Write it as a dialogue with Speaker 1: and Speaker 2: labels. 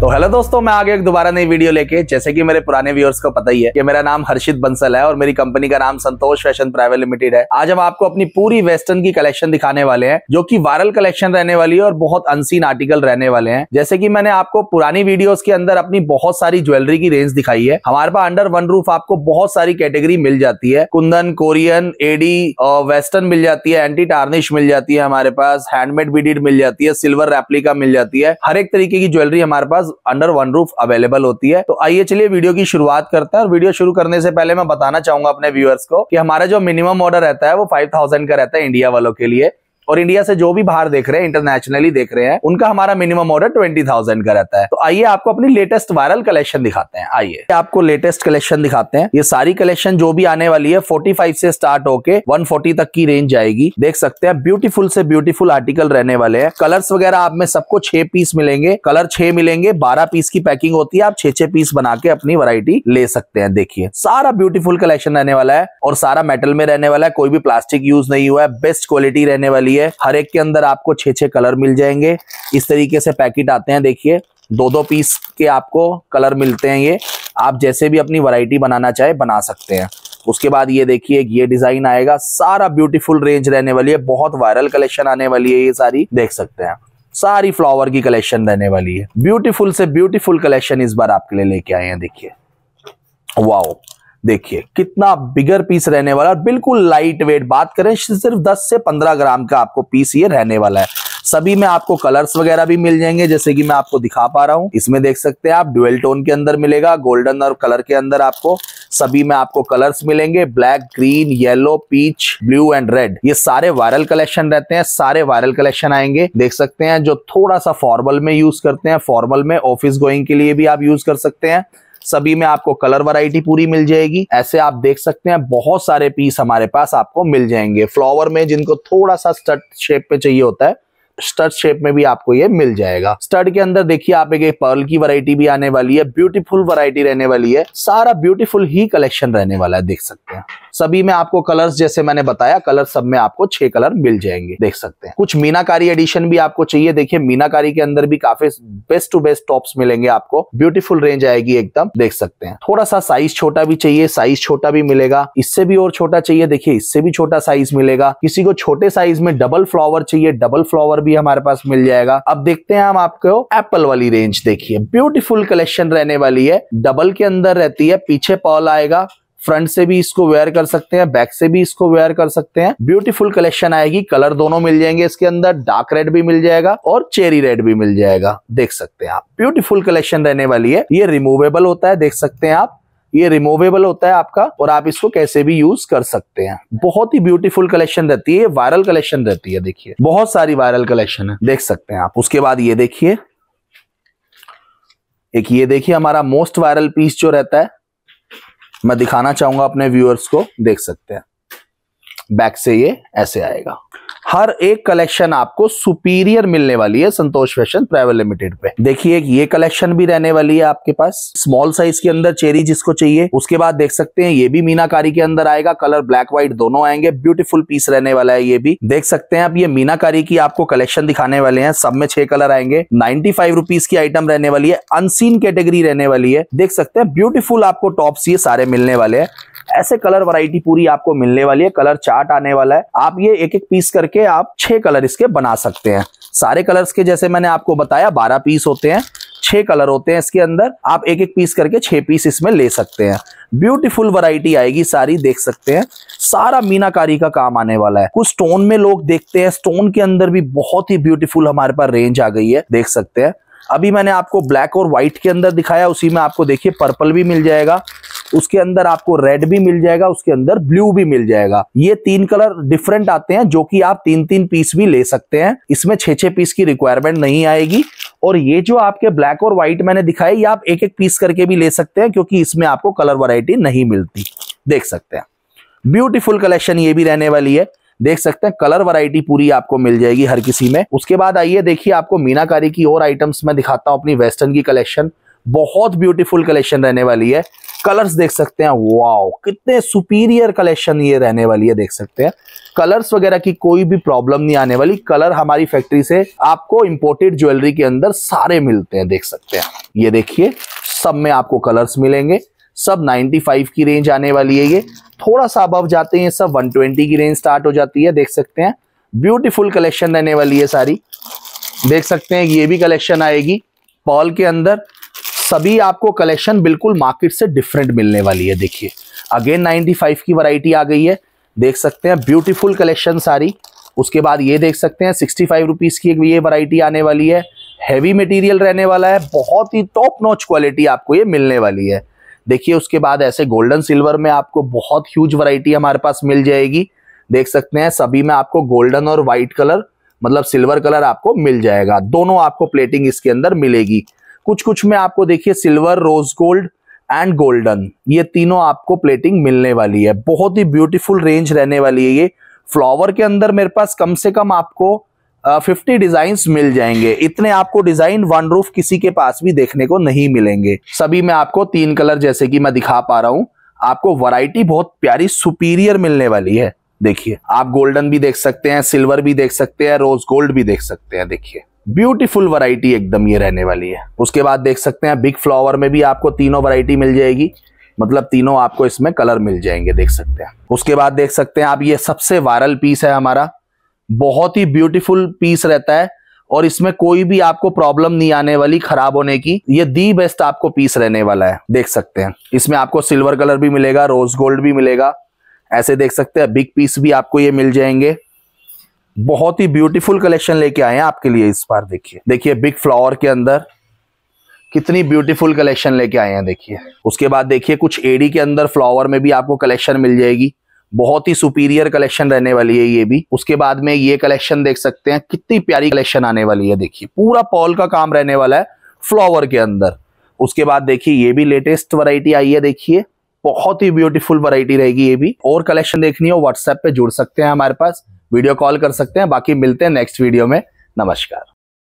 Speaker 1: तो हेलो दोस्तों मैं आगे एक दोबारा नई वीडियो लेके जैसे कि मेरे पुराने व्यूअर्स को पता ही है कि मेरा नाम हर्षित बंसल है और मेरी कंपनी का नाम संतोष फैशन प्राइवेट लिमिटेड है आज हम आपको अपनी पूरी वेस्टर्न की कलेक्शन दिखाने वाले हैं जो कि वायरल कलेक्शन रहने वाली है और बहुत अनसीन आर्टिकल रहने वाले हैं जैसे की मैंने आपको पुरानी वीडियो के अंदर अपनी बहुत सारी ज्वेलरी की रेंज दिखाई है हमारे पास अंडर वन रूफ आपको बहुत सारी कैटेगरी मिल जाती है कुंदन कोरियन एडी वेस्टर्न मिल जाती है एंटी टार्निश मिल जाती है हमारे पास हैंडमेड बीडीड मिल जाती है सिल्वर रेप्लिका मिल जाती है हर एक तरीके की ज्वेलरी हमारे पास अंडर वन रूफ अवेलेबल होती है तो आइए चलिए वीडियो की शुरुआत करते हैं और वीडियो शुरू करने से पहले मैं बताना चाहूंगा अपने व्यूअर्स को कि हमारा जो मिनिमम ऑर्डर रहता है वो फाइव का रहता है इंडिया वालों के लिए और इंडिया से जो भी बाहर देख रहे हैं इंटरनेशनली देख रहे हैं उनका हमारा मिनिमम ऑर्डर ट्वेंटी थाउजेंड का रहता है तो आइए आपको अपनी लेटेस्ट वायरल कलेक्शन दिखाते हैं आइए आपको लेटेस्ट कलेक्शन दिखाते हैं ये सारी कलेक्शन जो भी आने वाली है फोर्टी फाइव से स्टार्ट होके वन फोर्टी तक की रेंज जाएगी देख सकते हैं ब्यूटीफुल से ब्यूटीफुल आर्टिकल रहने वाले हैं कलर्स वगैरह आप में सबको छह पीस मिलेंगे कलर छह मिलेंगे बारह पीस की पैकिंग होती है आप छह छह पीस बना के अपनी वराइटी ले सकते हैं देखिए सारा ब्यूटीफुल कलेक्शन रहने वाला है और सारा मेटल में रहने वाला है कोई भी प्लास्टिक यूज नहीं हुआ है बेस्ट क्वालिटी रहने वाली है है हर एक के अंदर आपको छे छे कलर मिल जाएंगे इस तरीके से पैकेट आते हैं देखिए दो दो पीस के आपको कलर मिलते हैं ये आप जैसे भी अपनी वैरायटी बनाना चाहे बना सकते हैं उसके बाद ये देखिए ये डिजाइन आएगा सारा ब्यूटीफुल रेंज रहने वाली है बहुत वायरल कलेक्शन आने वाली है ये सारी देख सकते हैं सारी फ्लावर की कलेक्शन रहने वाली है ब्यूटीफुल से ब्यूटीफुल कलेक्शन इस बार आपके लिए लेके आए हैं देखिए वाओ देखिए कितना बिगर पीस रहने वाला और बिल्कुल लाइट वेट बात करें सिर्फ 10 से 15 ग्राम का आपको पीस ये रहने वाला है सभी में आपको कलर्स वगैरह भी मिल जाएंगे जैसे कि मैं आपको दिखा पा रहा हूँ इसमें देख सकते हैं आप डुअल टोन के अंदर मिलेगा गोल्डन और कलर के अंदर आपको सभी में आपको कलर्स मिलेंगे black green yellow peach blue and red ये सारे वायरल कलेक्शन रहते हैं सारे वायरल कलेक्शन आएंगे देख सकते हैं जो थोड़ा सा फॉर्मल में यूज करते हैं फॉर्मल में ऑफिस गोइंग के लिए भी आप यूज कर सकते हैं सभी में आपको कलर वैरायटी पूरी मिल जाएगी ऐसे आप देख सकते हैं बहुत सारे पीस हमारे पास आपको मिल जाएंगे फ्लावर में जिनको थोड़ा सा स्टट शेप पे चाहिए होता है स्टड शेप में भी आपको ये मिल जाएगा स्टड के अंदर देखिए आप एक, पर्ल की वरायटी भी आने वाली है ब्यूटीफुल वरायटी रहने वाली है सारा ब्यूटीफुल ही कलेक्शन रहने वाला है देख सकते हैं सभी में आपको कलर्स जैसे मैंने बताया कलर सब में आपको छह कलर मिल जाएंगे देख सकते हैं कुछ मीनाकारी एडिशन भी आपको चाहिए देखिए मीनाकारी के अंदर भी काफी बेस्ट टू बेस्ट टॉप्स मिलेंगे आपको ब्यूटीफुल रेंज आएगी एकदम देख सकते हैं थोड़ा सा साइज छोटा भी चाहिए साइज छोटा भी मिलेगा इससे भी और छोटा चाहिए देखिए इससे भी छोटा साइज मिलेगा किसी को छोटे साइज में डबल फ्लावर चाहिए डबल फ्लावर भी हमारे पास मिल जाएगा अब देखते हैं हम आपको एप्पल वाली रेंज देखिए ब्यूटीफुल कलेक्शन रहने वाली है डबल के अंदर रहती है पीछे पॉल आएगा फ्रंट से भी इसको वेयर कर सकते हैं बैक से भी इसको वेयर कर सकते हैं ब्यूटीफुल कलेक्शन आएगी कलर दोनों मिल जाएंगे इसके अंदर डार्क रेड भी मिल जाएगा और चेरी रेड भी मिल जाएगा देख सकते हैं आप ब्यूटीफुल कलेक्शन रहने वाली है ये रिमूवेबल होता है देख सकते हैं आप ये रिमूवेबल होता है आपका और आप इसको कैसे भी यूज कर सकते हैं बहुत ही ब्यूटीफुल कलेक्शन रहती है वायरल कलेक्शन रहती है देखिए बहुत सारी वायरल कलेक्शन है देख सकते हैं आप उसके बाद ये देखिए एक ये देखिए हमारा मोस्ट वायरल पीस जो रहता है मैं दिखाना चाहूंगा अपने व्यूअर्स को देख सकते हैं बैक से ये ऐसे आएगा हर एक कलेक्शन आपको सुपीरियर मिलने वाली है संतोष फैशन प्राइवेट लिमिटेड पे देखिए ये कलेक्शन भी रहने वाली है आपके पास स्मॉल साइज के अंदर चेरी जिसको चाहिए उसके बाद देख सकते हैं ये भी मीनाकारी के अंदर आएगा कलर ब्लैक व्हाइट दोनों आएंगे ब्यूटीफुल पीस रहने वाला है ये भी देख सकते हैं आप ये मीनाकारी की आपको कलेक्शन दिखाने वाले हैं सब में छह कलर आएंगे नाइनटी फाइव रुपीज की आइटम रहने वाली है अनसीन कैटेगरी रहने वाली है देख सकते हैं ब्यूटीफुल आपको टॉप्स ये सारे मिलने वाले हैं ऐसे कलर वराइटी पूरी आपको मिलने वाली है कलर चार्ट आने वाला है आप ये एक एक पीस करके आप छह कलर इसके बना सकते हैं सारे कलर्स के जैसे मैंने आपको बताया बारह पीस होते हैं छह कलर होते हैं इसके अंदर आप एक एक पीस करके छह पीस इसमें ले सकते हैं ब्यूटीफुल वैरायटी आएगी सारी देख सकते हैं सारा मीनाकारी का काम आने वाला है कुछ स्टोन में लोग देखते हैं स्टोन के अंदर भी बहुत ही ब्यूटीफुल हमारे पास रेंज आ गई है देख सकते हैं अभी मैंने आपको ब्लैक और व्हाइट के अंदर दिखाया उसी में आपको देखिए पर्पल भी मिल जाएगा उसके अंदर आपको रेड भी मिल जाएगा उसके अंदर ब्लू भी मिल जाएगा ये तीन कलर डिफरेंट आते हैं जो कि आप तीन तीन पीस भी ले सकते हैं इसमें छह छह पीस की रिक्वायरमेंट नहीं आएगी और ये जो आपके ब्लैक और व्हाइट मैंने दिखाए ये आप एक एक पीस करके भी ले सकते हैं क्योंकि इसमें आपको कलर वरायटी नहीं मिलती देख सकते हैं ब्यूटीफुल कलेक्शन ये भी रहने वाली है देख सकते हैं कलर वैरायटी पूरी आपको मिल जाएगी हर किसी में उसके बाद आइए देखिए आपको मीनाकारी की और आइटम्स मैं दिखाता हूं अपनी वेस्टर्न की कलेक्शन बहुत ब्यूटीफुल कलेक्शन रहने वाली है कलर्स देख सकते हैं वाओ कितने सुपीरियर कलेक्शन ये रहने वाली है देख सकते हैं कलर्स वगैरह की कोई भी प्रॉब्लम नहीं आने वाली कलर हमारी फैक्ट्री से आपको इंपोर्टेड ज्वेलरी के अंदर सारे मिलते हैं देख सकते हैं ये देखिए सब में आपको कलर्स मिलेंगे सब 95 की रेंज आने वाली है ये थोड़ा सा अब जाते हैं सब 120 की रेंज स्टार्ट हो जाती है देख सकते हैं ब्यूटीफुल कलेक्शन रहने वाली है सारी देख सकते हैं ये भी कलेक्शन आएगी पॉल के अंदर सभी आपको कलेक्शन बिल्कुल मार्केट से डिफरेंट मिलने वाली है देखिए अगेन 95 की वैरायटी आ गई है देख सकते हैं ब्यूटीफुल कलेक्शन सारी उसके बाद ये देख सकते हैं सिक्सटी फाइव की एक ये वैरायटी आने वाली है हैवी मटेरियल रहने वाला है बहुत ही टॉप नॉच क्वालिटी आपको ये मिलने वाली है देखिए उसके बाद ऐसे गोल्डन सिल्वर में आपको बहुत ह्यूज वैरायटी हमारे पास मिल जाएगी देख सकते हैं सभी में आपको गोल्डन और व्हाइट कलर मतलब सिल्वर कलर आपको मिल जाएगा दोनों आपको प्लेटिंग इसके अंदर मिलेगी कुछ कुछ में आपको देखिए silver rose gold and golden ये तीनों आपको प्लेटिंग मिलने वाली है बहुत ही ब्यूटीफुल रेंज रहने वाली है ये फ्लावर के अंदर मेरे पास कम से कम आपको फिफ्टी डिजाइन मिल जाएंगे इतने आपको डिजाइन वन रूफ किसी के पास भी देखने को नहीं मिलेंगे सभी में आपको तीन कलर जैसे कि मैं दिखा पा रहा हूं आपको वराइटी बहुत प्यारी सुपीरियर मिलने वाली है देखिए आप गोल्डन भी देख सकते हैं सिल्वर भी देख सकते हैं रोज गोल्ड भी देख सकते हैं देखिए ब्यूटीफुल वैरायटी एकदम ये रहने वाली है उसके बाद देख सकते हैं बिग फ्लावर में भी आपको तीनों वैरायटी मिल जाएगी मतलब तीनों आपको इसमें कलर मिल जाएंगे देख सकते हैं उसके बाद देख सकते हैं आप ये सबसे वायरल पीस है हमारा बहुत ही ब्यूटीफुल पीस रहता है और इसमें कोई भी आपको प्रॉब्लम नहीं आने वाली खराब होने की ये दी बेस्ट आपको पीस रहने वाला है देख सकते हैं इसमें आपको सिल्वर कलर भी मिलेगा रोज गोल्ड भी मिलेगा ऐसे देख सकते हैं बिग पीस भी आपको ये मिल जाएंगे बहुत ही ब्यूटीफुल कलेक्शन लेके आए हैं आपके लिए इस बार देखिए देखिए बिग फ्लावर के अंदर कितनी ब्यूटीफुल कलेक्शन लेके आए हैं देखिए उसके बाद देखिए कुछ एडी के अंदर फ्लावर में भी आपको कलेक्शन मिल जाएगी बहुत ही सुपीरियर कलेक्शन रहने वाली है ये भी उसके बाद में ये कलेक्शन देख सकते हैं कितनी प्यारी कलेक्शन आने वाली है देखिए पूरा पॉल का काम रहने वाला है फ्लावर के अंदर उसके बाद देखिए ये भी लेटेस्ट वराइटी आई है देखिए बहुत ही ब्यूटीफुल वराइटी रहेगी ये भी और कलेक्शन देखनी हो व्हाट्सएप पे जुड़ सकते हैं हमारे पास वीडियो कॉल कर सकते हैं बाकी मिलते हैं नेक्स्ट वीडियो में नमस्कार